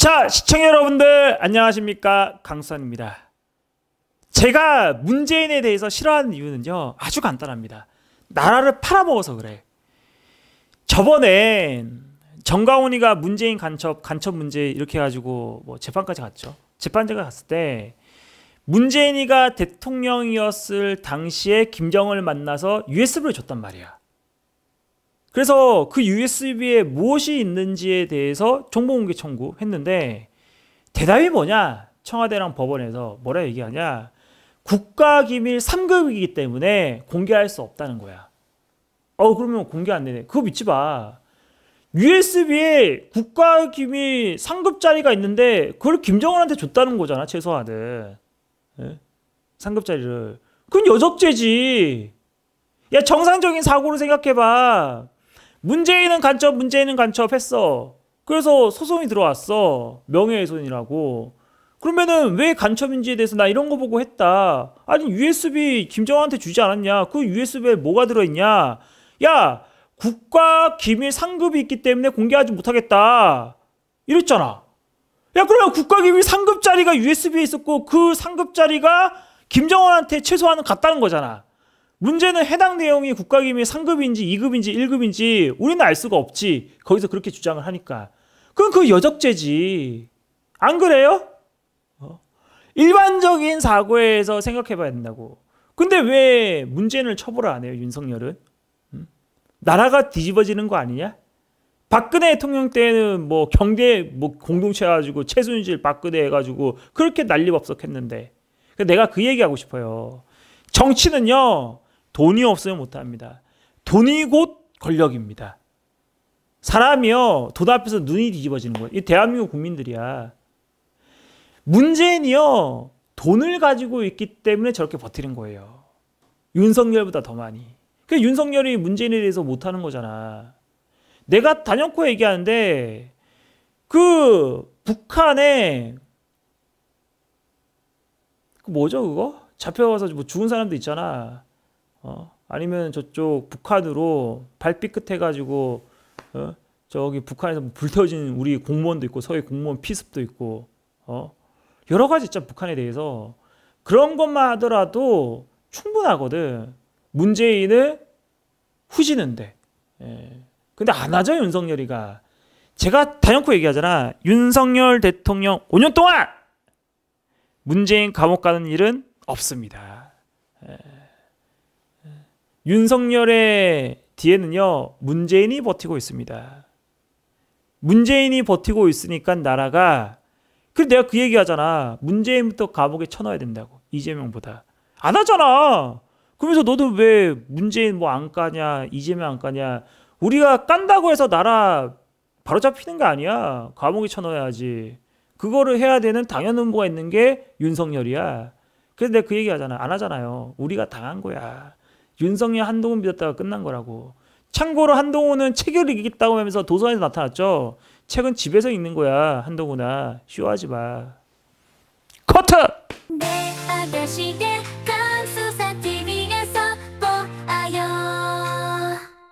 자, 시청자 여러분들 안녕하십니까? 강산입니다. 제가 문재인에 대해서 싫어하는 이유는요. 아주 간단합니다. 나라를 팔아먹어서 그래. 저번엔 정가온이가 문재인 간첩, 간첩 문제 이렇게 해가지고 뭐 재판까지 갔죠. 재판제가 갔을 때 문재인이가 대통령이었을 당시에 김정을 만나서 USB를 줬단 말이야. 그래서 그 USB에 무엇이 있는지에 대해서 정보공개 청구했는데 대답이 뭐냐? 청와대랑 법원에서 뭐라 얘기하냐? 국가기밀 3급이기 때문에 공개할 수 없다는 거야. 어 그러면 공개 안 되네. 그거 믿지 마. USB에 국가기밀 3급짜리가 있는데 그걸 김정은한테 줬다는 거잖아 최소한은. 예? 3급짜리를. 그건 여적죄지. 야 정상적인 사고를 생각해봐. 문재인은 간첩, 문재인은 간첩했어. 그래서 소송이 들어왔어. 명예훼손이라고. 그러면은 왜 간첩인지에 대해서 나 이런 거 보고 했다. 아니 USB 김정한한테 주지 않았냐? 그 USB에 뭐가 들어있냐? 야 국가 기밀 상급이 있기 때문에 공개하지 못하겠다. 이랬잖아. 야 그러면 국가 기밀 상급 자리가 USB에 있었고 그 상급 자리가 김정은한테 최소한은 갔다는 거잖아. 문제는 해당 내용이 국가기밀 상급인지 2급인지 1급인지 우리는 알 수가 없지. 거기서 그렇게 주장을 하니까. 그건 그 여적죄지. 안 그래요? 어? 일반적인 사고에서 생각해 봐야 된다고. 근데 왜 문제는 처벌을 안 해요, 윤석열은? 나라가 뒤집어지는 거 아니냐? 박근혜 대통령 때는 뭐 경제 뭐 공동체 가지고 최순실 박근혜 해가지고 그렇게 난리법석했는데 그러니까 내가 그 얘기하고 싶어요. 정치는요 돈이 없으면 못합니다. 돈이 곧 권력입니다. 사람이요 돈 앞에서 눈이 뒤집어지는 거예요. 이 대한민국 국민들이야. 문재인이요 돈을 가지고 있기 때문에 저렇게 버티는 거예요. 윤석열보다 더 많이. 그 윤석열이 문재인에 대해서 못하는 거잖아. 내가 단연코 얘기하는데 그 북한에 그 뭐죠 그거 잡혀가서 뭐 죽은 사람도 있잖아. 어, 아니면 저쪽 북한으로 발삐끗해 가지고 어, 저기 북한에서 뭐 불태워진 우리 공무원도 있고 서해 공무원 피습도 있고 어, 여러 가지 있죠 북한에 대해서 그런 것만 하더라도 충분하거든 문재인을 후지는데 예. 근데 안 하죠 윤석열이가 제가 단연코 얘기하잖아 윤석열 대통령 5년 동안 문재인 감옥 가는 일은 없습니다 예. 윤석열의 뒤에는요, 문재인이 버티고 있습니다. 문재인이 버티고 있으니까 나라가, 그래 내가 그 얘기 하잖아. 문재인부터 감옥에 쳐넣어야 된다고. 이재명보다. 안 하잖아! 그러면서 너도 왜 문재인 뭐 안 까냐, 이재명 안 까냐. 우리가 깐다고 해서 나라 바로 잡히는 거 아니야. 감옥에 쳐넣어야지. 그거를 해야 되는 당연 의무가 있는 게 윤석열이야. 그래서 내가 그 얘기 하잖아. 안 하잖아요. 우리가 당한 거야. 윤석열 한동훈 믿었다가 끝난 거라고. 참고로 한동훈은 체결 이겠다고 하면서 도서관에서 나타났죠. 책은 집에서 읽는 거야 한동훈아. 쇼하지 마. 커트!